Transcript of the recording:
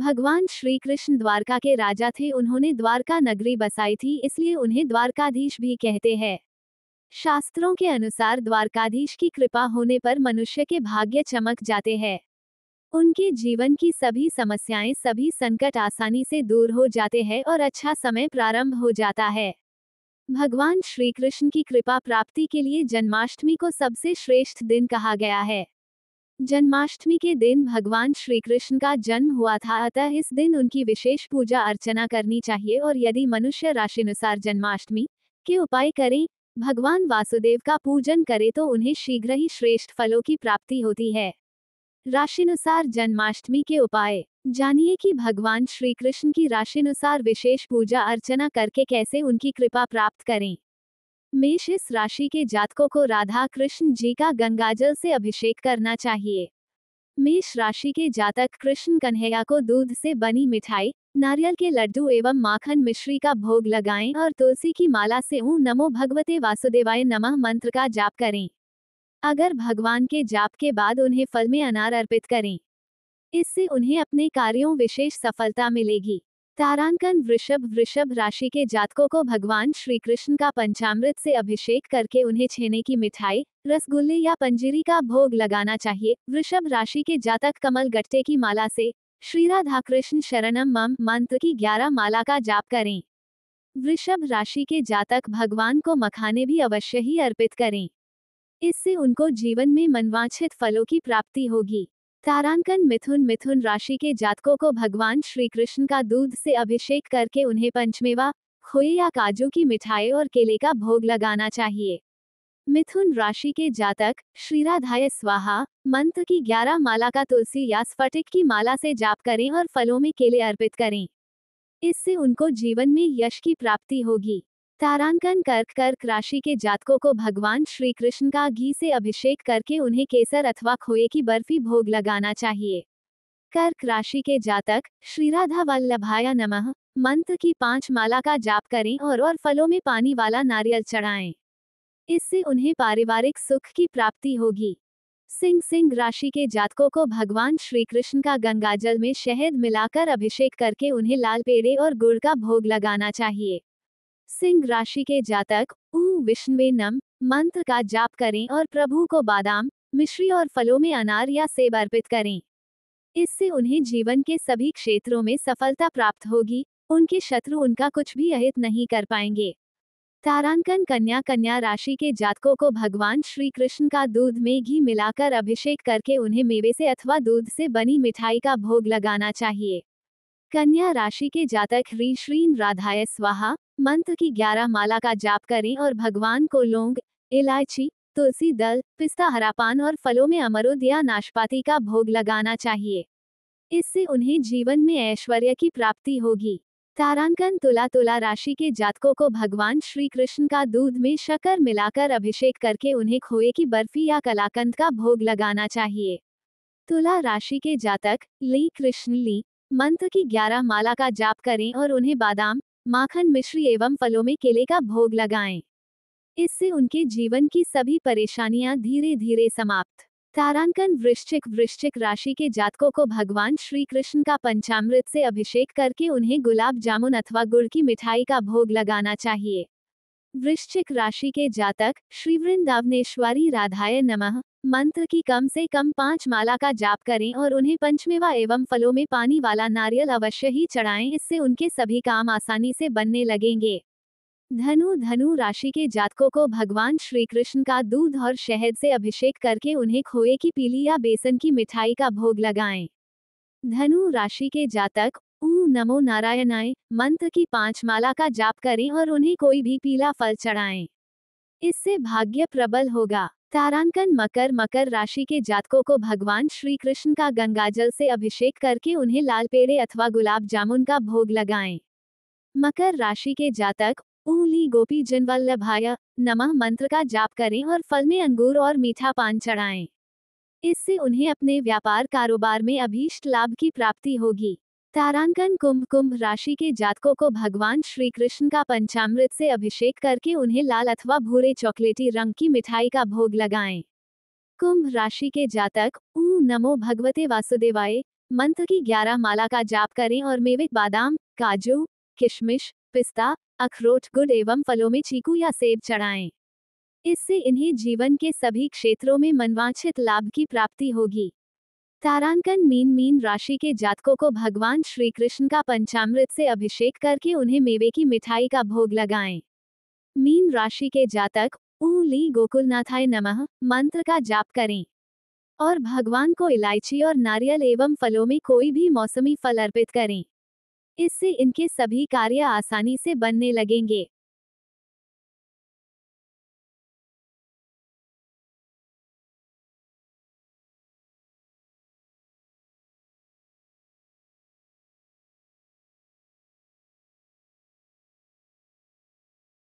भगवान श्री कृष्ण द्वारका के राजा थे उन्होंने द्वारका नगरी बसाई थी इसलिए उन्हें द्वारकाधीश भी कहते हैं शास्त्रों के अनुसार द्वारकाधीश की कृपा होने पर मनुष्य के भाग्य चमक जाते हैं उनके जीवन की सभी समस्याएं सभी संकट आसानी से दूर हो जाते हैं और अच्छा समय प्रारंभ हो जाता है भगवान श्री कृष्ण की कृपा प्राप्ति के लिए जन्माष्टमी को सबसे श्रेष्ठ दिन कहा गया है जन्माष्टमी के दिन भगवान श्री कृष्ण का जन्म हुआ था अतः इस दिन उनकी विशेष पूजा अर्चना करनी चाहिए और यदि मनुष्य राशिनुसार जन्माष्टमी के उपाय करें भगवान वासुदेव का पूजन करे तो उन्हें शीघ्र ही श्रेष्ठ फलों की प्राप्ति होती है राशिनुसार जन्माष्टमी के उपाय जानिए कि भगवान श्री कृष्ण की राशिनुसार विशेष पूजा अर्चना करके कैसे उनकी कृपा प्राप्त करें मेष इस राशि के जातकों को राधा कृष्ण जी का गंगाजल से अभिषेक करना चाहिए मेष राशि के जातक कृष्ण कन्हैया को दूध से बनी मिठाई नारियल के लड्डू एवं माखन मिश्री का भोग लगाएं और तुलसी की माला से ऊ नमो भगवते वासुदेवाय नमः मंत्र का जाप करें अगर भगवान के जाप के बाद उन्हें फल में अनार अर्पित करें इससे उन्हें अपने कार्यों विशेष सफलता मिलेगी तारांकन वृषभ वृषभ राशि के जातकों को भगवान श्री कृष्ण का पंचामृत से अभिषेक करके उन्हें छेने की मिठाई रसगुल्ले या पंजीरी का भोग लगाना चाहिए वृषभ राशि के जातक कमल गट्टे की माला से श्री राधा कृष्ण शरणम मम मंत्र की ग्यारह माला का जाप करें वृषभ राशि के जातक भगवान को मखाने भी अवश्य ही अर्पित करें इससे उनको जीवन में मनवांछित फलों की प्राप्ति होगी तारांकन मिथुन मिथुन राशि के जातकों को भगवान श्री कृष्ण का दूध से अभिषेक करके उन्हें पंचमेवा खोई या काजू की मिठाई और केले का भोग लगाना चाहिए मिथुन राशि के जातक श्रीराधाय स्वाहा मंत्र की ग्यारह माला का तुलसी या स्फटिक की माला से जाप करें और फलों में केले अर्पित करें इससे उनको जीवन में यश की प्राप्ति होगी तारांकन कर्क कर्क राशि के जातकों को भगवान श्री कृष्ण का घी से अभिषेक करके उन्हें केसर अथवा खोए की बर्फी भोग लगाना चाहिए कर्क राशि के जातक श्री राधा वल्लभाया नमः मंत्र की पांच माला का जाप करें और और फलों में पानी वाला नारियल चढ़ाएं। इससे उन्हें पारिवारिक सुख की प्राप्ति होगी सिंह सिंह राशि के जातकों को भगवान श्री कृष्ण का गंगाजल में शहद मिलाकर अभिषेक करके उन्हें लाल पेड़े और गुड़ का भोग लगाना चाहिए सिंह राशि के जातक ऊ विष्णवे नम मंत्र का जाप करें और प्रभु को बादाम मिश्री और फलों में अनार या सेब अर्पित करें इससे उन्हें जीवन के सभी क्षेत्रों में सफलता प्राप्त होगी उनके शत्रु उनका कुछ भी अहित नहीं कर पाएंगे तारांकन कन्या कन्या राशि के जातकों को भगवान श्री कृष्ण का दूध में घी मिलाकर अभिषेक करके उन्हें मेवे से अथवा दूध से बनी मिठाई का भोग लगाना चाहिए कन्या राशि के जातक री श्री राधाय स्वाहा मंत्र की ग्यारह माला का जाप करें और भगवान को लौंग इलायची तुलसी दल पिस्ता हरापान और फलों में अमरुद या नाशपाती का भोग लगाना चाहिए इससे उन्हें जीवन में ऐश्वर्य की प्राप्ति होगी तारांकन तुला तुला राशि के जातकों को भगवान श्री कृष्ण का दूध में शकर मिलाकर अभिषेक करके उन्हें खोए की बर्फी या कलाकंद का भोग लगाना चाहिए तुला राशि के जातक ली कृष्ण ली मंत्र की ग्यारह माला का जाप करें और उन्हें बादाम माखन मिश्री एवं फलों में केले का भोग लगाएं। इससे उनके जीवन की सभी परेशानियां धीरे धीरे समाप्त तारांकन वृश्चिक वृश्चिक राशि के जातकों को भगवान श्री कृष्ण का पंचामृत से अभिषेक करके उन्हें गुलाब जामुन अथवा गुड़ की मिठाई का भोग लगाना चाहिए वृश्चिक राशि के जातक श्री वृंदावनेश्वरी राधाय नमः मंत्र की कम से कम पांच माला का जाप करें और उन्हें पंचमेवा एवं फलों में पानी वाला नारियल अवश्य ही चढ़ाएं इससे उनके सभी काम आसानी से बनने लगेंगे धनु धनु राशि के जातकों को भगवान श्री कृष्ण का दूध और शहद से अभिषेक करके उन्हें खोए की पीली या बेसन की मिठाई का भोग लगाएं। धनु राशि के जातक नमो नारायणाय मंत्र की पांच माला का जाप करें और उन्हें कोई भी पीला फल चढ़ाएं इससे भाग्य प्रबल होगा तारांकन मकर मकर राशि के जातकों को भगवान श्री कृष्ण का गंगाजल से अभिषेक करके उन्हें लाल पेड़े अथवा गुलाब जामुन का भोग लगाएं मकर राशि के जातक उंगली गोपी भाया नमः मंत्र का जाप करें और फल में अंगूर और मीठा पान चढ़ाएं इससे उन्हें अपने व्यापार कारोबार में अभीष्ट लाभ की प्राप्ति होगी तारांकन कुंभ कुंभ राशि के जातकों को भगवान श्री कृष्ण का पंचामृत से अभिषेक करके उन्हें लाल अथवा भूरे चॉकलेटी रंग की मिठाई का भोग लगाएं। कुंभ राशि के जातक ऊ नमो भगवते वासुदेवाय मंत्र की ग्यारह माला का जाप करें और मेवे बादाम काजू किशमिश पिस्ता अखरोट गुड़ एवं फलों में चीकू या सेब चढ़ाएं इससे इन्हें जीवन के सभी क्षेत्रों में मनवांछित लाभ की प्राप्ति होगी तारांकन मीन मीन राशि के जातकों को भगवान श्री कृष्ण का पंचामृत से अभिषेक करके उन्हें मेवे की मिठाई का भोग लगाएं। मीन राशि के जातक ऊली गोकुलनाथाय नमः मंत्र का जाप करें और भगवान को इलायची और नारियल एवं फलों में कोई भी मौसमी फल अर्पित करें इससे इनके सभी कार्य आसानी से बनने लगेंगे